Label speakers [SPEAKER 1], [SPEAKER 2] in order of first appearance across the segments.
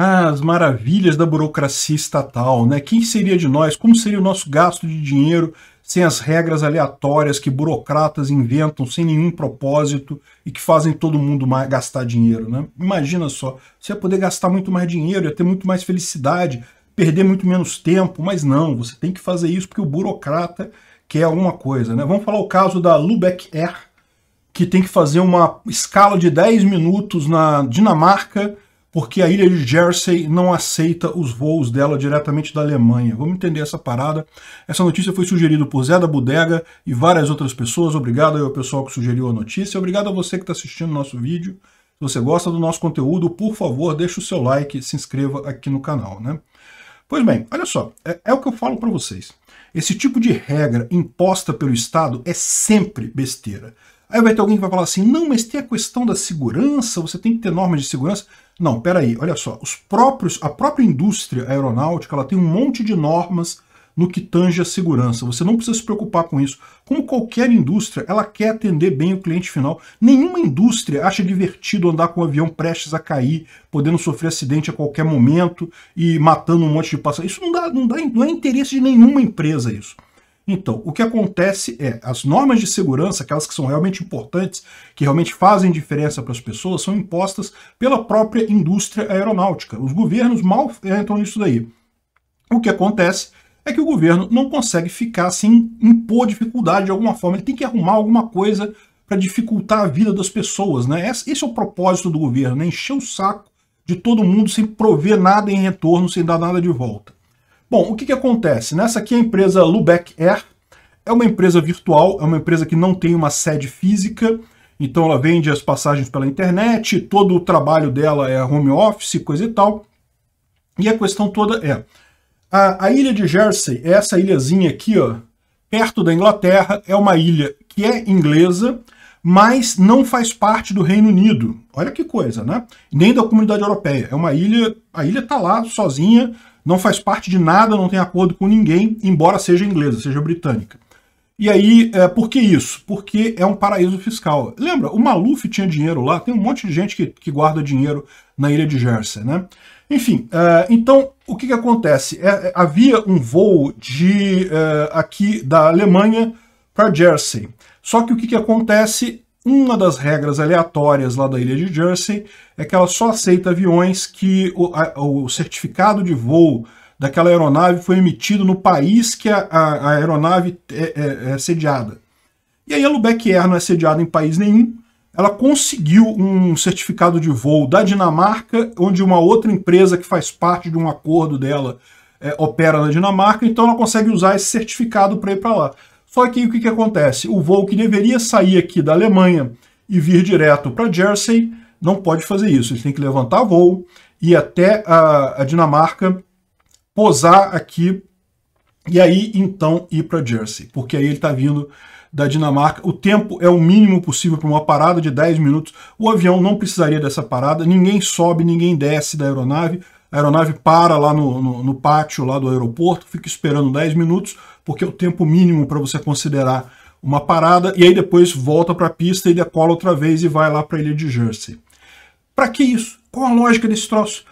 [SPEAKER 1] Ah, as maravilhas da burocracia estatal, né? Quem seria de nós? Como seria o nosso gasto de dinheiro sem as regras aleatórias que burocratas inventam sem nenhum propósito e que fazem todo mundo gastar dinheiro, né? Imagina só, você ia poder gastar muito mais dinheiro, ia ter muito mais felicidade, perder muito menos tempo, mas não, você tem que fazer isso porque o burocrata quer alguma coisa, né? Vamos falar o caso da Lubeck Air, que tem que fazer uma escala de 10 minutos na Dinamarca porque a ilha de Jersey não aceita os voos dela diretamente da Alemanha. Vamos entender essa parada. Essa notícia foi sugerida por Zé da Bodega e várias outras pessoas. Obrigado ao pessoal que sugeriu a notícia. Obrigado a você que está assistindo o nosso vídeo. Se você gosta do nosso conteúdo, por favor, deixe o seu like e se inscreva aqui no canal. Né? Pois bem, olha só, é, é o que eu falo para vocês. Esse tipo de regra imposta pelo Estado é sempre besteira. Aí vai ter alguém que vai falar assim: não, mas tem a questão da segurança, você tem que ter normas de segurança. Não, peraí, olha só, os próprios, a própria indústria aeronáutica ela tem um monte de normas no que tange a segurança. Você não precisa se preocupar com isso. Como qualquer indústria, ela quer atender bem o cliente final. Nenhuma indústria acha divertido andar com um avião prestes a cair, podendo sofrer acidente a qualquer momento e matando um monte de passageiros. Isso não dá, não dá, não é interesse de nenhuma empresa isso. Então, o que acontece é, as normas de segurança, aquelas que são realmente importantes, que realmente fazem diferença para as pessoas, são impostas pela própria indústria aeronáutica. Os governos mal entram nisso daí. O que acontece é que o governo não consegue ficar sem impor dificuldade de alguma forma, ele tem que arrumar alguma coisa para dificultar a vida das pessoas. Né? Esse é o propósito do governo, né? encher o saco de todo mundo sem prover nada em retorno, sem dar nada de volta. Bom, o que, que acontece? Nessa aqui é a empresa Lubeck Air. É uma empresa virtual, é uma empresa que não tem uma sede física, então ela vende as passagens pela internet, todo o trabalho dela é home office, coisa e tal. E a questão toda é, a, a ilha de Jersey, é essa ilhazinha aqui, ó, perto da Inglaterra, é uma ilha que é inglesa, mas não faz parte do Reino Unido. Olha que coisa, né? Nem da comunidade europeia. É uma ilha, a ilha está lá sozinha, não faz parte de nada, não tem acordo com ninguém, embora seja inglesa, seja britânica. E aí, é, por que isso? Porque é um paraíso fiscal. Lembra, o Maluf tinha dinheiro lá, tem um monte de gente que, que guarda dinheiro na ilha de Jersey, né? Enfim, é, então, o que, que acontece? É, é havia um voo de é, aqui da Alemanha para Jersey. Só que o que, que acontece? Uma das regras aleatórias lá da ilha de Jersey é que ela só aceita aviões que o, a, o certificado de voo daquela aeronave foi emitido no país que a, a, a aeronave é, é, é, sediada. E aí a Lubeck Air não é sediada em país nenhum, ela conseguiu um certificado de voo da Dinamarca, onde uma outra empresa que faz parte de um acordo dela é, opera na Dinamarca, então ela consegue usar esse certificado para ir para lá. Só que o que, que acontece? O voo que deveria sair aqui da Alemanha e vir direto para Jersey não pode fazer isso. Ele tem que levantar voo e até a, a Dinamarca posar aqui e aí então ir para Jersey, porque aí ele está vindo da Dinamarca. O tempo é o mínimo possível para uma parada de 10 minutos. O avião não precisaria dessa parada, ninguém sobe, ninguém desce da aeronave a aeronave para lá no, no, no pátio lá do aeroporto, fica esperando 10 minutos, porque é o tempo mínimo para você considerar uma parada, e aí depois volta para a pista e decola outra vez e vai lá para a ilha de Jersey. Para que isso? Qual a lógica desse troço?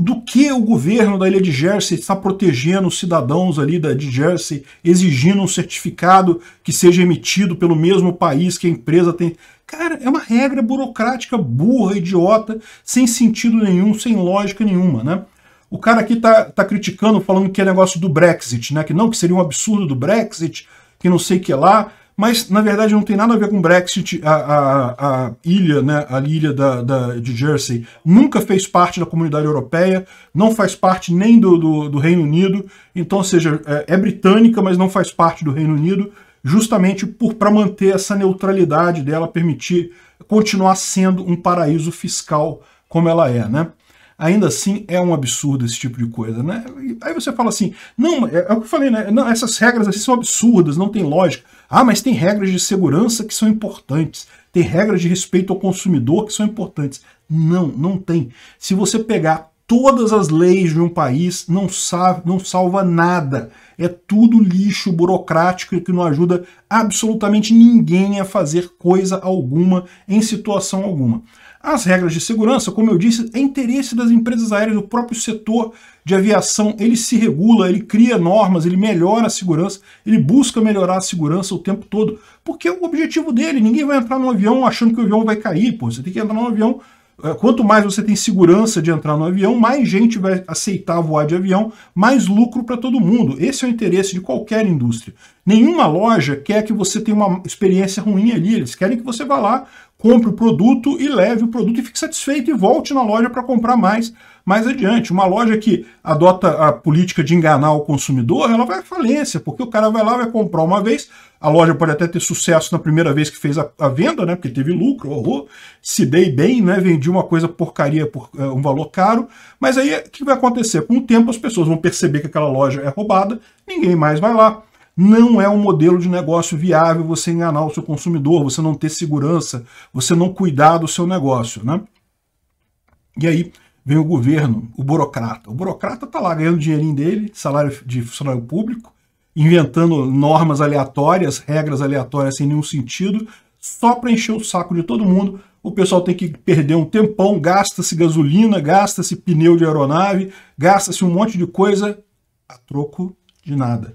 [SPEAKER 1] do que o governo da ilha de Jersey está protegendo os cidadãos ali da, de Jersey, exigindo um certificado que seja emitido pelo mesmo país que a empresa tem. Cara, é uma regra burocrática burra, idiota, sem sentido nenhum, sem lógica nenhuma, né? O cara aqui tá, tá criticando, falando que é negócio do Brexit, né? Que não, que seria um absurdo do Brexit, que não sei o que lá mas na verdade não tem nada a ver com Brexit. A, a, a ilha, né, a ilha da, da, de Jersey, nunca fez parte da comunidade europeia, não faz parte nem do, do, do Reino Unido, então, seja, é, é britânica, mas não faz parte do Reino Unido, justamente para manter essa neutralidade dela, permitir continuar sendo um paraíso fiscal como ela é, né? Ainda assim, é um absurdo esse tipo de coisa, né? Aí você fala assim, não, é, é o que eu falei, né? Não, essas regras assim são absurdas, não tem lógica. Ah, mas tem regras de segurança que são importantes, tem regras de respeito ao consumidor que são importantes. Não, não tem. Se você pegar todas as leis de um país não, salva, não salva nada. É tudo lixo burocrático que não ajuda absolutamente ninguém a fazer coisa alguma em situação alguma. As regras de segurança, como eu disse, é interesse das empresas aéreas, do próprio setor de aviação, ele se regula, ele cria normas, ele melhora a segurança, ele busca melhorar a segurança o tempo todo, porque é o objetivo dele, ninguém vai entrar no avião achando que o avião vai cair, pô, você tem que entrar no avião eh, Quanto mais você tem segurança de entrar no avião, mais gente vai aceitar voar de avião, mais lucro para todo mundo. Esse é o interesse de qualquer indústria. Nenhuma loja quer que você tenha uma experiência ruim ali, eles querem que você vá lá, compre o produto e leve o produto e fique satisfeito e volte na loja para comprar mais mais adiante. Uma loja que adota a política de enganar o consumidor, ela vai à falência, porque o cara vai lá, vai comprar uma vez, a loja pode até ter sucesso na primeira vez que fez a, a venda, né? Porque teve lucro, horror, se dei bem, né? Vendi uma coisa porcaria por é, um valor caro. Mas aí o que vai acontecer? Com o tempo as pessoas vão perceber que aquela loja é roubada, ninguém mais vai lá. Não é um modelo de negócio viável você enganar o seu consumidor, você não ter segurança, você não cuidar do seu negócio, né? E aí vem o governo, o burocrata. O burocrata está lá ganhando o dinheirinho dele, salário de funcionário público, inventando normas aleatórias, regras aleatórias sem nenhum sentido, só para encher o saco de todo mundo. O pessoal tem que perder um tempão, gasta-se gasolina, gasta-se pneu de aeronave, gasta-se um monte de coisa a troco de nada.